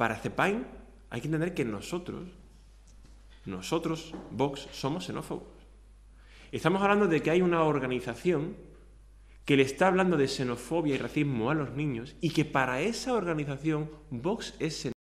Para CEPAIN hay que entender que nosotros, nosotros, Vox, somos xenófobos. Estamos hablando de que hay una organización que le está hablando de xenofobia y racismo a los niños y que para esa organización Vox es xenófobo.